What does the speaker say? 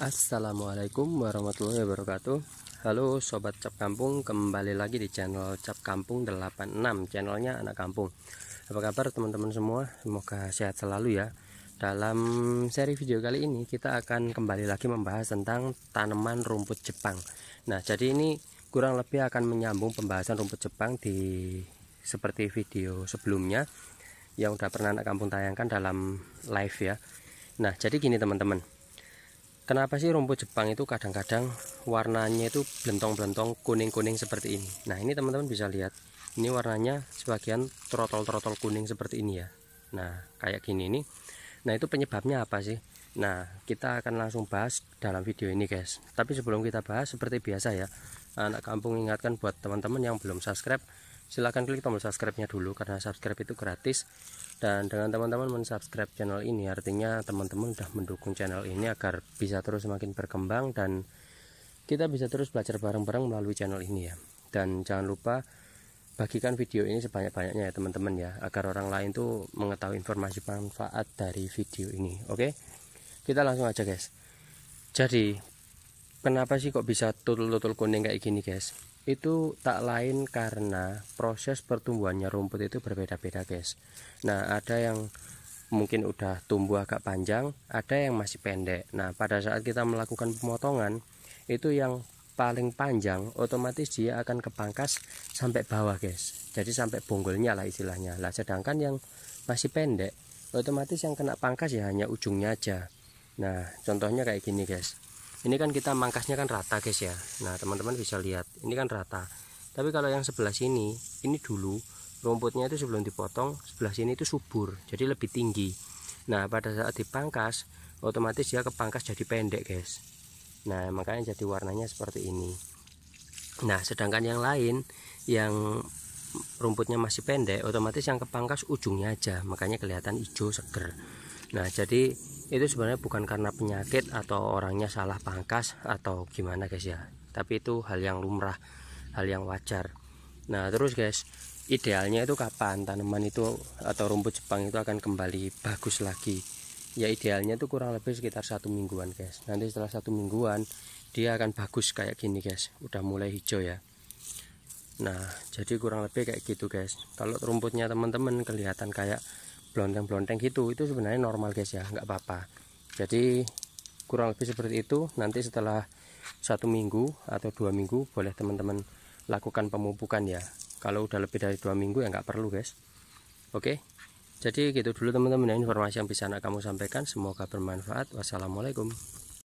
Assalamualaikum warahmatullahi wabarakatuh Halo Sobat Cap Kampung Kembali lagi di channel Cap Kampung 86 Channelnya Anak Kampung Apa kabar teman-teman semua Semoga sehat selalu ya Dalam seri video kali ini Kita akan kembali lagi membahas tentang Tanaman rumput Jepang Nah jadi ini kurang lebih akan menyambung Pembahasan rumput Jepang di Seperti video sebelumnya Yang udah pernah Anak Kampung tayangkan dalam live ya Nah jadi gini teman-teman kenapa sih rumput Jepang itu kadang-kadang warnanya itu belentong-belentong kuning-kuning seperti ini nah ini teman-teman bisa lihat ini warnanya sebagian trotol-trotol kuning seperti ini ya nah kayak gini ini. nah itu penyebabnya apa sih nah kita akan langsung bahas dalam video ini guys tapi sebelum kita bahas seperti biasa ya anak kampung ingatkan buat teman-teman yang belum subscribe silahkan klik tombol subscribe-nya dulu karena subscribe itu gratis dan dengan teman-teman mensubscribe channel ini artinya teman-teman sudah mendukung channel ini agar bisa terus semakin berkembang dan kita bisa terus belajar bareng-bareng melalui channel ini ya dan jangan lupa bagikan video ini sebanyak-banyaknya ya teman-teman ya agar orang lain tuh mengetahui informasi manfaat dari video ini oke kita langsung aja guys jadi kenapa sih kok bisa tutul-tutul kuning kayak gini guys itu tak lain karena proses pertumbuhannya rumput itu berbeda-beda guys nah ada yang mungkin udah tumbuh agak panjang ada yang masih pendek nah pada saat kita melakukan pemotongan itu yang paling panjang otomatis dia akan kepangkas sampai bawah guys jadi sampai bonggolnya lah istilahnya lah sedangkan yang masih pendek otomatis yang kena pangkas ya hanya ujungnya aja nah contohnya kayak gini guys ini kan kita mangkasnya kan rata guys ya nah teman-teman bisa lihat ini kan rata tapi kalau yang sebelah sini ini dulu rumputnya itu sebelum dipotong sebelah sini itu subur jadi lebih tinggi nah pada saat dipangkas otomatis dia kepangkas jadi pendek guys nah makanya jadi warnanya seperti ini nah sedangkan yang lain yang rumputnya masih pendek otomatis yang kepangkas ujungnya aja makanya kelihatan hijau seger nah jadi itu sebenarnya bukan karena penyakit atau orangnya salah pangkas atau gimana guys ya tapi itu hal yang lumrah hal yang wajar nah terus guys idealnya itu kapan tanaman itu atau rumput Jepang itu akan kembali bagus lagi ya idealnya itu kurang lebih sekitar satu mingguan guys nanti setelah satu mingguan dia akan bagus kayak gini guys udah mulai hijau ya nah jadi kurang lebih kayak gitu guys kalau rumputnya teman-teman kelihatan kayak blonteng-blonteng gitu itu sebenarnya normal guys ya nggak apa-apa jadi kurang lebih seperti itu nanti setelah satu minggu atau dua minggu boleh teman-teman lakukan pemupukan ya kalau udah lebih dari dua minggu ya nggak perlu guys oke jadi gitu dulu teman-teman ya. informasi yang bisa anak kamu sampaikan semoga bermanfaat wassalamualaikum